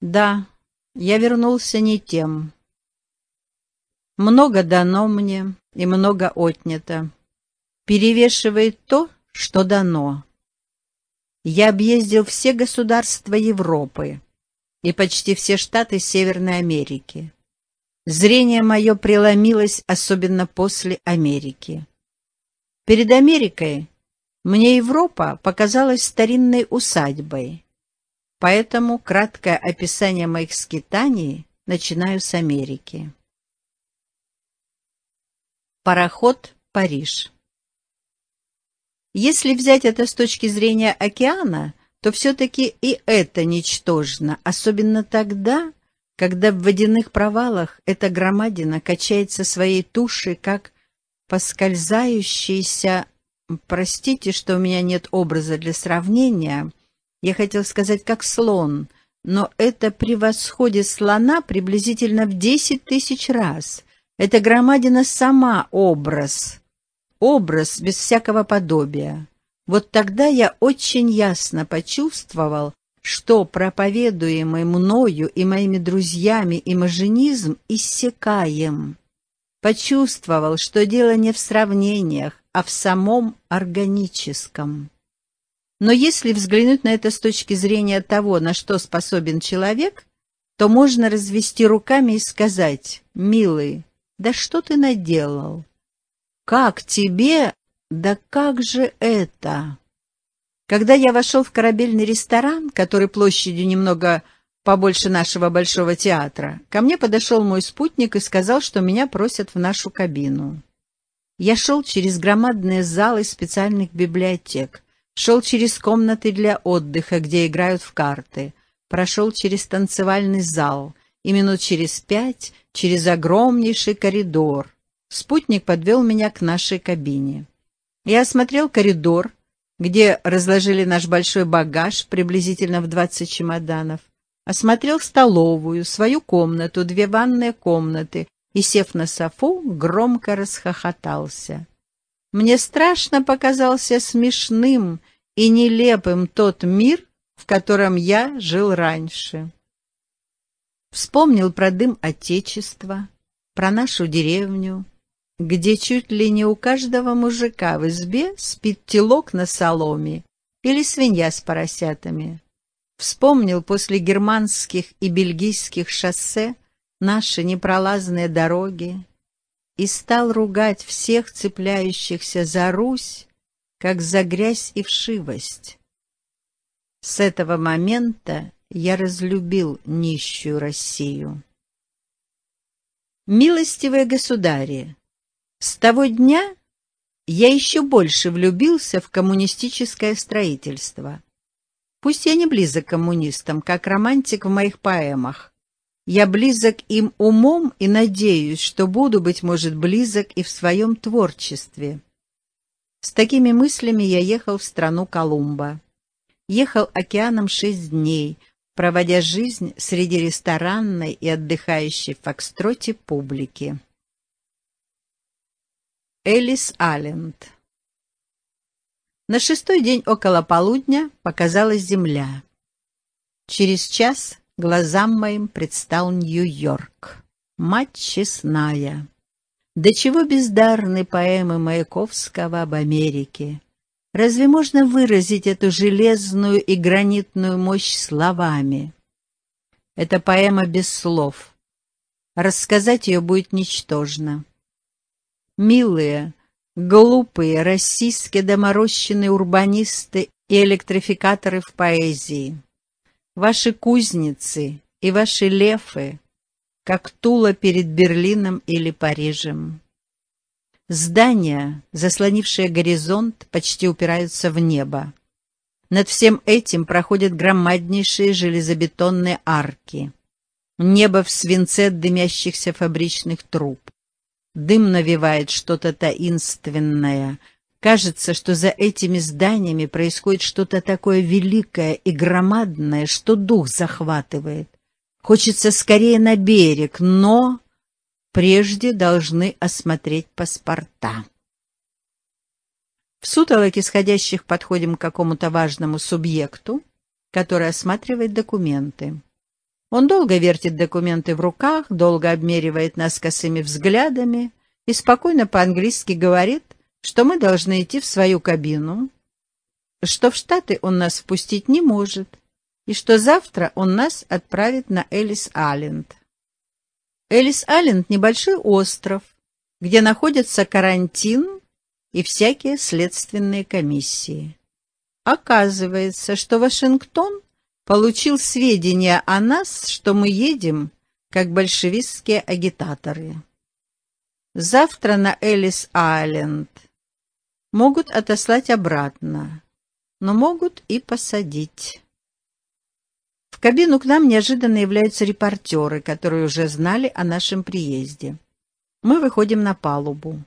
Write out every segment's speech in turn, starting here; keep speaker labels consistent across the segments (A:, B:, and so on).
A: Да, я вернулся не тем. Много дано мне и много отнято. Перевешивает то, что дано. Я объездил все государства Европы и почти все штаты Северной Америки. Зрение мое преломилось, особенно после Америки. Перед Америкой мне Европа показалась старинной усадьбой Поэтому краткое описание моих скитаний начинаю с Америки. Пароход Париж Если взять это с точки зрения океана, то все-таки и это ничтожно, особенно тогда, когда в водяных провалах эта громадина качается своей тушей, как поскользающийся, простите, что у меня нет образа для сравнения, я хотел сказать, как слон, но это превосходит слона приблизительно в десять тысяч раз. Это громадина сама образ, образ без всякого подобия. Вот тогда я очень ясно почувствовал, что проповедуемый мною и моими друзьями имажинизм иссякаем. Почувствовал, что дело не в сравнениях, а в самом органическом. Но если взглянуть на это с точки зрения того, на что способен человек, то можно развести руками и сказать, «Милый, да что ты наделал? Как тебе? Да как же это?» Когда я вошел в корабельный ресторан, который площадью немного побольше нашего Большого театра, ко мне подошел мой спутник и сказал, что меня просят в нашу кабину. Я шел через громадные залы специальных библиотек – шел через комнаты для отдыха, где играют в карты, прошел через танцевальный зал и минут через пять через огромнейший коридор. Спутник подвел меня к нашей кабине. Я осмотрел коридор, где разложили наш большой багаж, приблизительно в двадцать чемоданов. Осмотрел столовую, свою комнату, две ванные комнаты и, сев на софу, громко расхохотался. Мне страшно показался смешным и нелепым тот мир, в котором я жил раньше. Вспомнил про дым Отечества, про нашу деревню, где чуть ли не у каждого мужика в избе спит телок на соломе или свинья с поросятами. Вспомнил после германских и бельгийских шоссе наши непролазные дороги, и стал ругать всех цепляющихся за Русь, как за грязь и вшивость. С этого момента я разлюбил нищую Россию. Милостивые государи, с того дня я еще больше влюбился в коммунистическое строительство. Пусть я не близок к коммунистам, как романтик в моих поэмах, я близок им умом и надеюсь, что буду, быть может, близок и в своем творчестве. С такими мыслями я ехал в страну Колумба. Ехал океаном шесть дней, проводя жизнь среди ресторанной и отдыхающей в фокстроте публики. Элис Алленд На шестой день около полудня показалась земля. Через час глазам моим предстал Нью-Йорк. Мать честная. До чего бездарны поэмы Маяковского об Америке. Разве можно выразить эту железную и гранитную мощь словами? Это поэма без слов. Рассказать ее будет ничтожно. Милые, глупые, российские доморощенные урбанисты и электрификаторы в поэзии. Ваши кузницы и ваши лефы, как Тула перед Берлином или Парижем. Здания, заслонившие горизонт, почти упираются в небо. Над всем этим проходят громаднейшие железобетонные арки. Небо в свинце дымящихся фабричных труб. Дым навевает что-то таинственное — Кажется, что за этими зданиями происходит что-то такое великое и громадное, что дух захватывает. Хочется скорее на берег, но прежде должны осмотреть паспорта. В сутолоке сходящих подходим к какому-то важному субъекту, который осматривает документы. Он долго вертит документы в руках, долго обмеривает нас косыми взглядами и спокойно по-английски говорит — что мы должны идти в свою кабину, что в Штаты он нас впустить не может, и что завтра он нас отправит на Элис-Айленд. Элис-Айленд — небольшой остров, где находится карантин и всякие следственные комиссии. Оказывается, что Вашингтон получил сведения о нас, что мы едем, как большевистские агитаторы. Завтра на Элис-Айленд — Могут отослать обратно, но могут и посадить. В кабину к нам неожиданно являются репортеры, которые уже знали о нашем приезде. Мы выходим на палубу.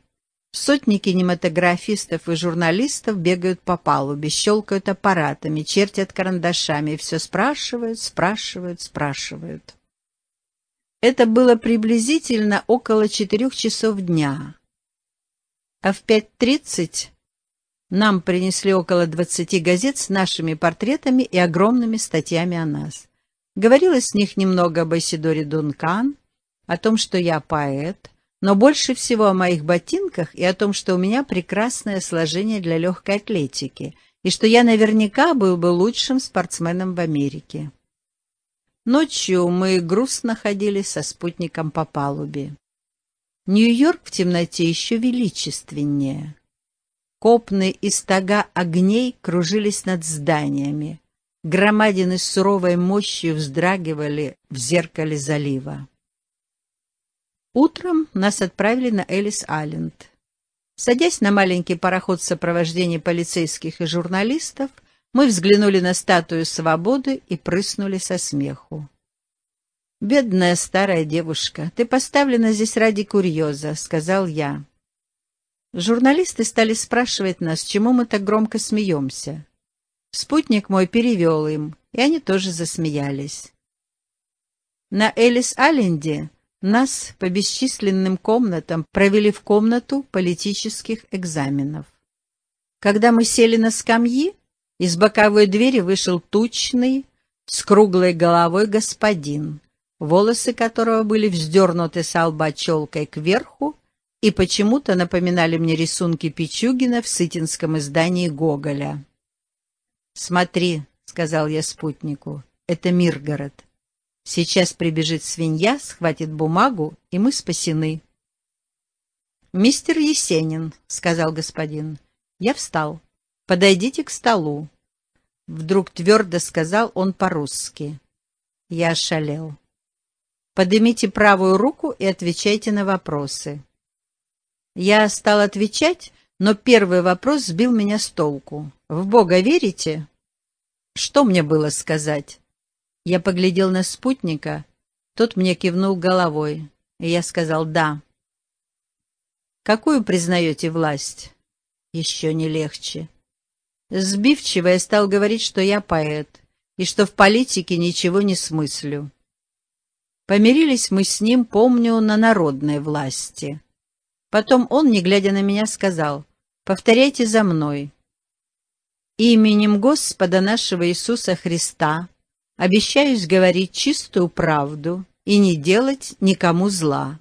A: Сотни кинематографистов и журналистов бегают по палубе, щелкают аппаратами, чертят карандашами и все спрашивают, спрашивают, спрашивают. Это было приблизительно около четырех часов дня. А в пять тридцать нам принесли около двадцати газет с нашими портретами и огромными статьями о нас. Говорилось с них немного об Исидоре Дункан, о том, что я поэт, но больше всего о моих ботинках и о том, что у меня прекрасное сложение для легкой атлетики и что я наверняка был бы лучшим спортсменом в Америке. Ночью мы грустно ходили со спутником по палубе. Нью-Йорк в темноте еще величественнее. Копны и стога огней кружились над зданиями. Громадины с суровой мощью вздрагивали в зеркале залива. Утром нас отправили на Элис-Айленд. Садясь на маленький пароход в сопровождении полицейских и журналистов, мы взглянули на статую свободы и прыснули со смеху. «Бедная старая девушка, ты поставлена здесь ради курьеза», — сказал я. Журналисты стали спрашивать нас, чему мы так громко смеемся. Спутник мой перевел им, и они тоже засмеялись. На Элис-Аленде нас по бесчисленным комнатам провели в комнату политических экзаменов. Когда мы сели на скамьи, из боковой двери вышел тучный, с круглой головой господин волосы которого были вздернуты с лба челкой кверху и почему-то напоминали мне рисунки Пичугина в сытинском издании Гоголя. «Смотри», — сказал я спутнику, — «это Миргород. Сейчас прибежит свинья, схватит бумагу, и мы спасены». «Мистер Есенин», — сказал господин, — «я встал. Подойдите к столу». Вдруг твердо сказал он по-русски. Я ошалел. Поднимите правую руку и отвечайте на вопросы. Я стал отвечать, но первый вопрос сбил меня с толку. «В Бога верите?» Что мне было сказать? Я поглядел на спутника, тот мне кивнул головой, и я сказал «да». «Какую признаете власть?» «Еще не легче». Сбивчиво я стал говорить, что я поэт, и что в политике ничего не смыслю. Помирились мы с ним, помню, на народной власти. Потом он, не глядя на меня, сказал, «Повторяйте за мной. Именем Господа нашего Иисуса Христа обещаюсь говорить чистую правду и не делать никому зла.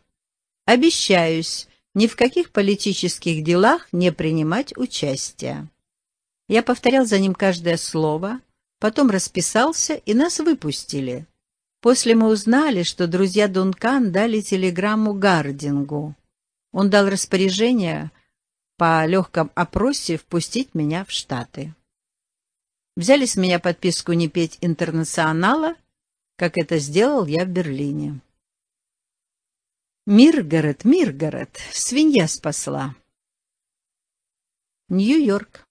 A: Обещаюсь ни в каких политических делах не принимать участия». Я повторял за ним каждое слово, потом расписался, и нас выпустили. После мы узнали, что друзья Дункан дали телеграмму Гардингу. Он дал распоряжение по легком опросе впустить меня в Штаты. Взяли с меня подписку не петь «Интернационала», как это сделал я в Берлине. Миргород, Миргород, свинья спасла. Нью-Йорк.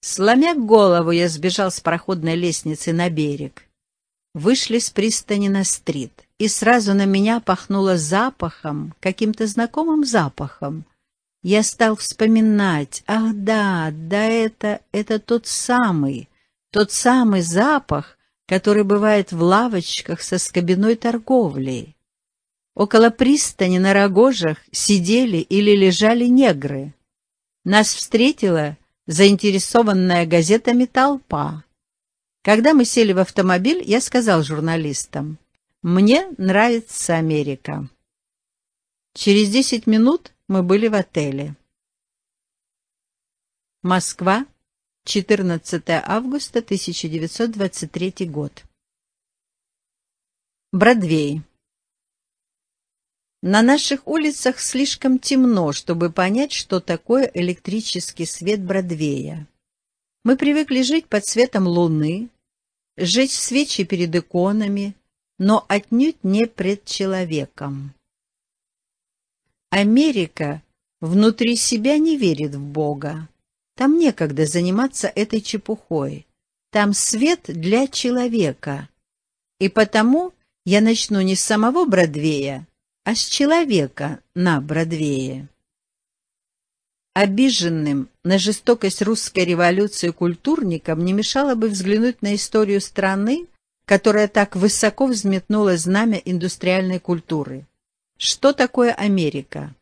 A: Сломя голову, я сбежал с пароходной лестницы на берег. Вышли с пристани на стрит, и сразу на меня пахнуло запахом, каким-то знакомым запахом. Я стал вспоминать, ах да, да это, это тот самый, тот самый запах, который бывает в лавочках со скобяной торговлей. Около пристани на рогожах сидели или лежали негры. Нас встретила заинтересованная газетами толпа. Когда мы сели в автомобиль, я сказал журналистам, «Мне нравится Америка». Через десять минут мы были в отеле. Москва, 14 августа 1923 год. Бродвей. На наших улицах слишком темно, чтобы понять, что такое электрический свет Бродвея. Мы привыкли жить под светом луны, жечь свечи перед иконами, но отнюдь не пред человеком. Америка внутри себя не верит в Бога. Там некогда заниматься этой чепухой. Там свет для человека. И потому я начну не с самого Бродвея, а с человека на Бродвее. Обиженным на жестокость русской революции культурникам не мешало бы взглянуть на историю страны, которая так высоко взметнула знамя индустриальной культуры. Что такое Америка?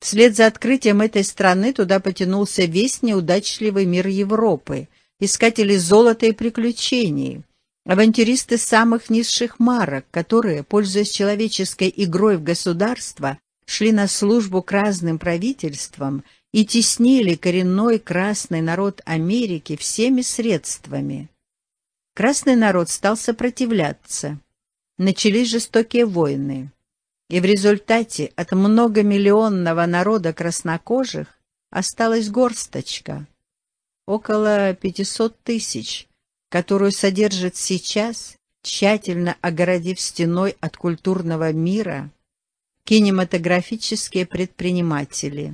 A: Вслед за открытием этой страны туда потянулся весь неудачливый мир Европы, искатели золота и приключений, авантюристы самых низших марок, которые, пользуясь человеческой игрой в государство, шли на службу к разным правительствам – и теснили коренной красный народ Америки всеми средствами. Красный народ стал сопротивляться. Начались жестокие войны. И в результате от многомиллионного народа краснокожих осталась горсточка. Около 500 тысяч, которую содержит сейчас, тщательно огородив стеной от культурного мира, кинематографические предприниматели.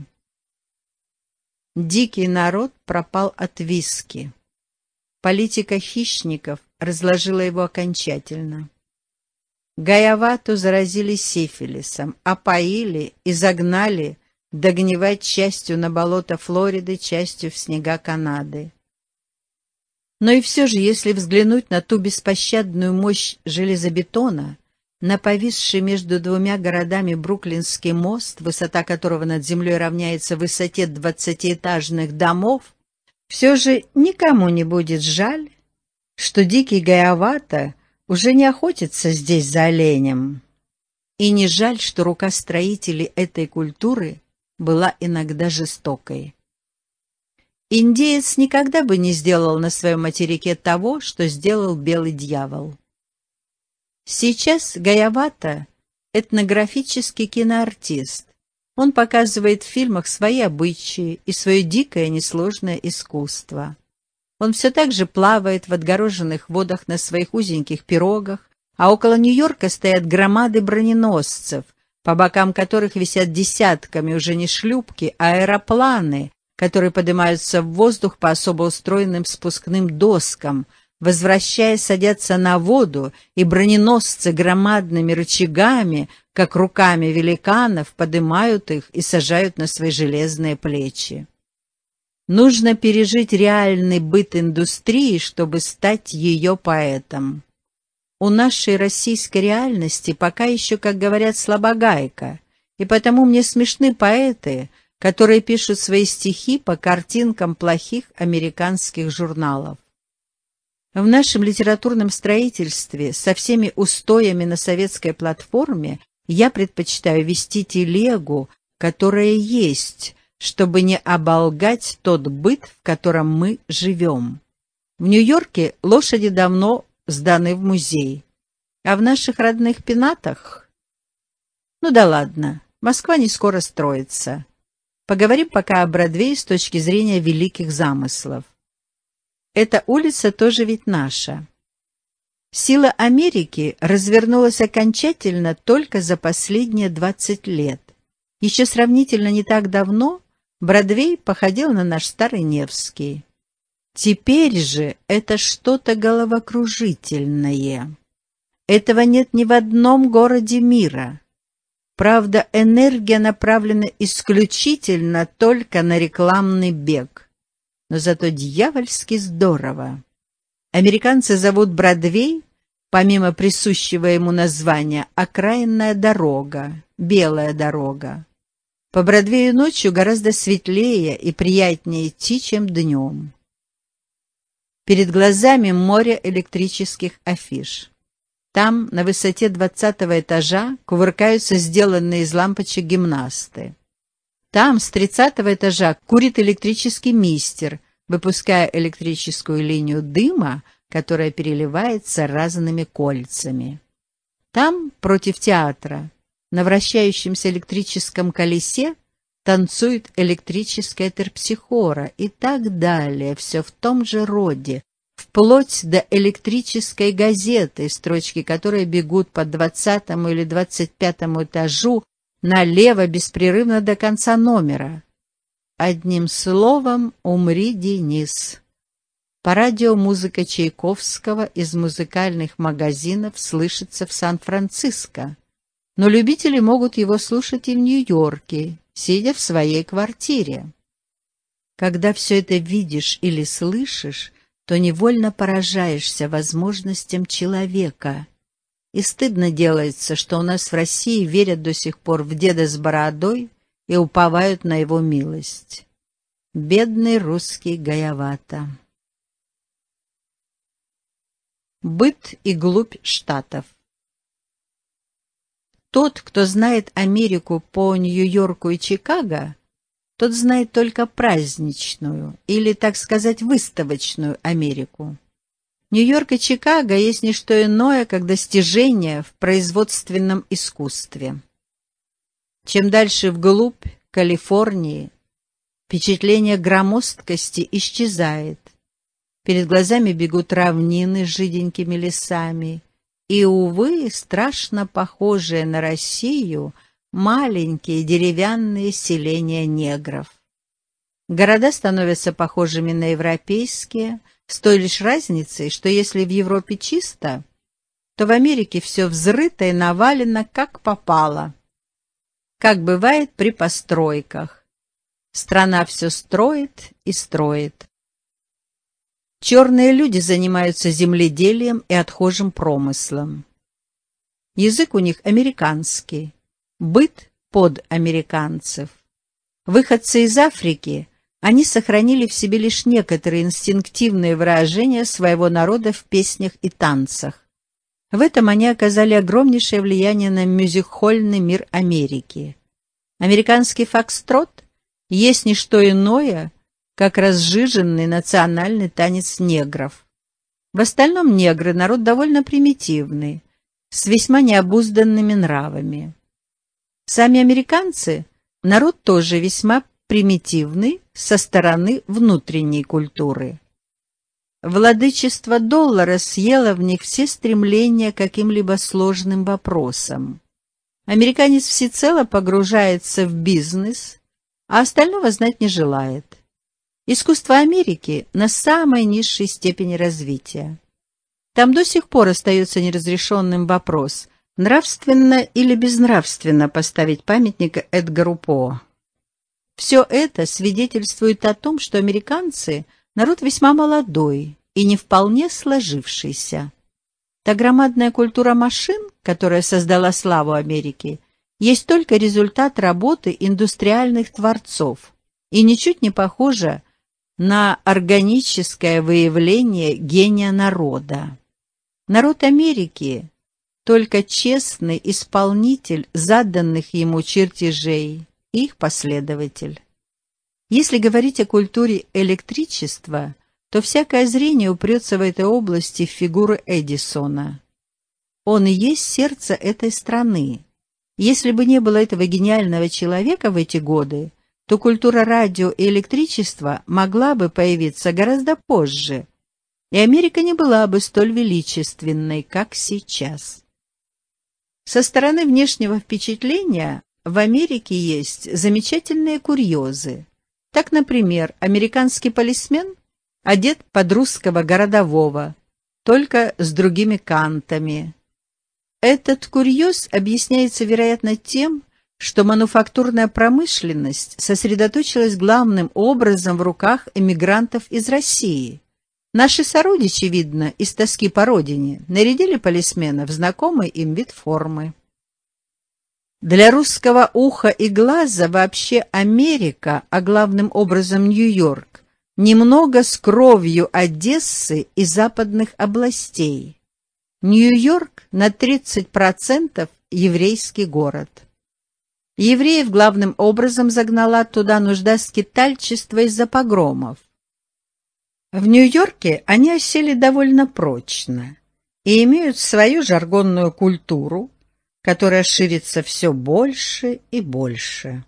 A: Дикий народ пропал от виски. Политика хищников разложила его окончательно. Гаявату заразили сифилисом, опоили и загнали догнивать частью на болото Флориды, частью в снега Канады. Но и все же, если взглянуть на ту беспощадную мощь железобетона, на повисший между двумя городами Бруклинский мост, высота которого над землей равняется высоте двадцатиэтажных домов, все же никому не будет жаль, что дикий Гаявата уже не охотится здесь за оленем. И не жаль, что рука строителей этой культуры была иногда жестокой. Индеец никогда бы не сделал на своем материке того, что сделал белый дьявол. Сейчас Гаявата – этнографический киноартист. Он показывает в фильмах свои обычаи и свое дикое несложное искусство. Он все так же плавает в отгороженных водах на своих узеньких пирогах, а около Нью-Йорка стоят громады броненосцев, по бокам которых висят десятками уже не шлюпки, а аэропланы, которые поднимаются в воздух по особо устроенным спускным доскам – возвращаясь, садятся на воду, и броненосцы громадными рычагами, как руками великанов, поднимают их и сажают на свои железные плечи. Нужно пережить реальный быт индустрии, чтобы стать ее поэтом. У нашей российской реальности пока еще, как говорят, слабогайка, и потому мне смешны поэты, которые пишут свои стихи по картинкам плохих американских журналов. В нашем литературном строительстве со всеми устоями на советской платформе я предпочитаю вести телегу, которая есть, чтобы не оболгать тот быт, в котором мы живем. В Нью-Йорке лошади давно сданы в музей, а в наших родных пенатах... Ну да ладно, Москва не скоро строится. Поговорим пока о Бродвее с точки зрения великих замыслов. Эта улица тоже ведь наша. Сила Америки развернулась окончательно только за последние 20 лет. Еще сравнительно не так давно Бродвей походил на наш старый Невский. Теперь же это что-то головокружительное. Этого нет ни в одном городе мира. Правда, энергия направлена исключительно только на рекламный бег но зато дьявольски здорово. Американцы зовут Бродвей, помимо присущего ему названия, окраинная дорога, белая дорога. По Бродвею ночью гораздо светлее и приятнее идти, чем днем. Перед глазами море электрических афиш. Там, на высоте двадцатого этажа, кувыркаются сделанные из лампочек гимнасты. Там с тридцатого этажа курит электрический мистер, выпуская электрическую линию дыма, которая переливается разными кольцами. Там, против театра, на вращающемся электрическом колесе танцует электрическая терпсихора и так далее, все в том же роде, вплоть до электрической газеты, строчки которой бегут по двадцатому или двадцать пятому этажу налево беспрерывно до конца номера. Одним словом «Умри, Денис». По радио музыка Чайковского из музыкальных магазинов слышится в Сан-Франциско, но любители могут его слушать и в Нью-Йорке, сидя в своей квартире. Когда все это видишь или слышишь, то невольно поражаешься возможностям человека — и стыдно делается, что у нас в России верят до сих пор в деда с бородой и уповают на его милость. Бедный русский Гаявата. Быт и глубь штатов Тот, кто знает Америку по Нью-Йорку и Чикаго, тот знает только праздничную или, так сказать, выставочную Америку. Нью-Йорк и Чикаго есть не что иное, как достижение в производственном искусстве. Чем дальше вглубь Калифорнии, впечатление громоздкости исчезает. Перед глазами бегут равнины с жиденькими лесами, и, увы, страшно похожие на Россию маленькие деревянные селения негров. Города становятся похожими на европейские – с той лишь разницей, что если в Европе чисто, то в Америке все взрыто и навалено, как попало. Как бывает при постройках. Страна все строит и строит. Черные люди занимаются земледелием и отхожим промыслом. Язык у них американский, быт под американцев. Выходцы из Африки они сохранили в себе лишь некоторые инстинктивные выражения своего народа в песнях и танцах. В этом они оказали огромнейшее влияние на мюзикхольный мир Америки. Американский фокстрот есть не что иное, как разжиженный национальный танец негров. В остальном негры – народ довольно примитивный, с весьма необузданными нравами. Сами американцы – народ тоже весьма примитивны со стороны внутренней культуры. Владычество доллара съело в них все стремления к каким-либо сложным вопросам. Американец всецело погружается в бизнес, а остального знать не желает. Искусство Америки на самой низшей степени развития. Там до сих пор остается неразрешенным вопрос, нравственно или безнравственно поставить памятник Эдгару По. Все это свидетельствует о том, что американцы – народ весьма молодой и не вполне сложившийся. Та громадная культура машин, которая создала славу Америки, есть только результат работы индустриальных творцов и ничуть не похожа на органическое выявление гения народа. Народ Америки – только честный исполнитель заданных ему чертежей, и их последователь. Если говорить о культуре электричества, то всякое зрение упрется в этой области в фигуру Эдисона. Он и есть сердце этой страны. Если бы не было этого гениального человека в эти годы, то культура радио и электричества могла бы появиться гораздо позже, и Америка не была бы столь величественной, как сейчас. Со стороны внешнего впечатления в Америке есть замечательные курьезы. Так, например, американский полисмен одет под русского городового, только с другими кантами. Этот курьез объясняется, вероятно, тем, что мануфактурная промышленность сосредоточилась главным образом в руках эмигрантов из России. Наши сородичи, видно, из тоски по родине, нарядили полисмена в знакомый им вид формы. Для русского уха и глаза вообще Америка, а главным образом Нью-Йорк, немного с кровью Одессы и западных областей. Нью-Йорк на 30% еврейский город. Евреев главным образом загнала туда нужда скитальчества из-за погромов. В Нью-Йорке они осели довольно прочно и имеют свою жаргонную культуру, которая ширится все больше и больше.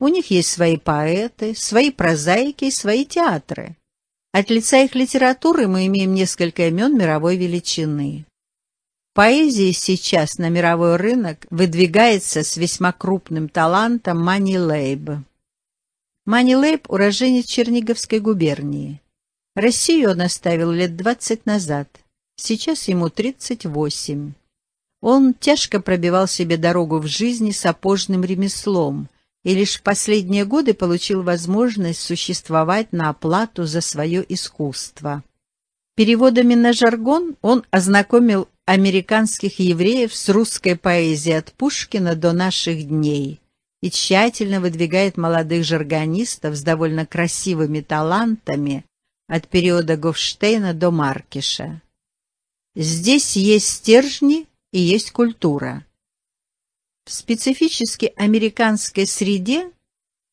A: У них есть свои поэты, свои прозаики и свои театры. От лица их литературы мы имеем несколько имен мировой величины. Поэзии сейчас на мировой рынок выдвигается с весьма крупным талантом Мани Лейб. Мани Лейб – уроженец Черниговской губернии. Россию он оставил лет 20 назад. Сейчас ему 38. Он тяжко пробивал себе дорогу в жизни сапожным ремеслом и лишь в последние годы получил возможность существовать на оплату за свое искусство. Переводами на жаргон он ознакомил американских евреев с русской поэзией от Пушкина до наших дней и тщательно выдвигает молодых жаргонистов с довольно красивыми талантами от периода Гофштейна до Маркиша. Здесь есть стержни, и есть культура. В специфически американской среде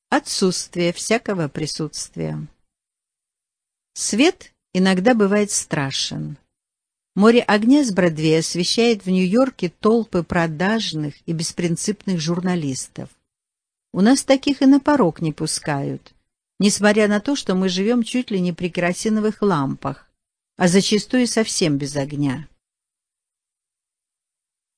A: отсутствие всякого присутствия. Свет иногда бывает страшен. Море огня с Бродвея освещает в Нью-Йорке толпы продажных и беспринципных журналистов. У нас таких и на порог не пускают, несмотря на то, что мы живем чуть ли не при керосиновых лампах, а зачастую совсем без огня.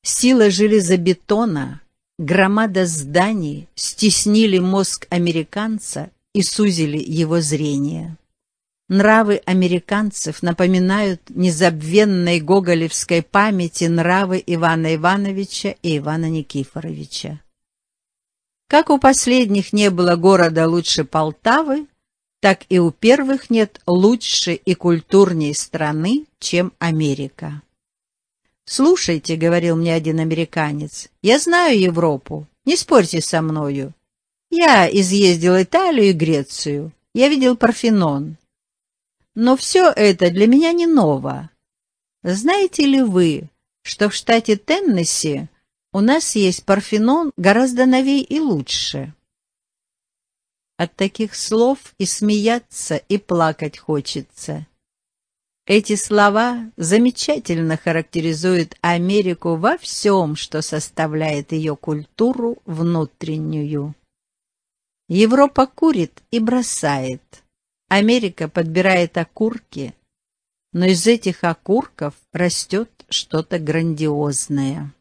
A: Сила железобетона, громада зданий стеснили мозг американца и сузили его зрение. Нравы американцев напоминают незабвенной гоголевской памяти нравы Ивана Ивановича и Ивана Никифоровича. Как у последних не было города лучше Полтавы, так и у первых нет лучше и культурней страны, чем Америка. «Слушайте», — говорил мне один американец, — «я знаю Европу, не спорьте со мною. Я изъездил Италию и Грецию, я видел Парфенон. Но все это для меня не ново. Знаете ли вы, что в штате Теннесси у нас есть Парфенон гораздо новей и лучше?» От таких слов и смеяться, и плакать хочется. Эти слова замечательно характеризуют Америку во всем, что составляет ее культуру внутреннюю. Европа курит и бросает. Америка подбирает окурки, но из этих окурков растет что-то грандиозное.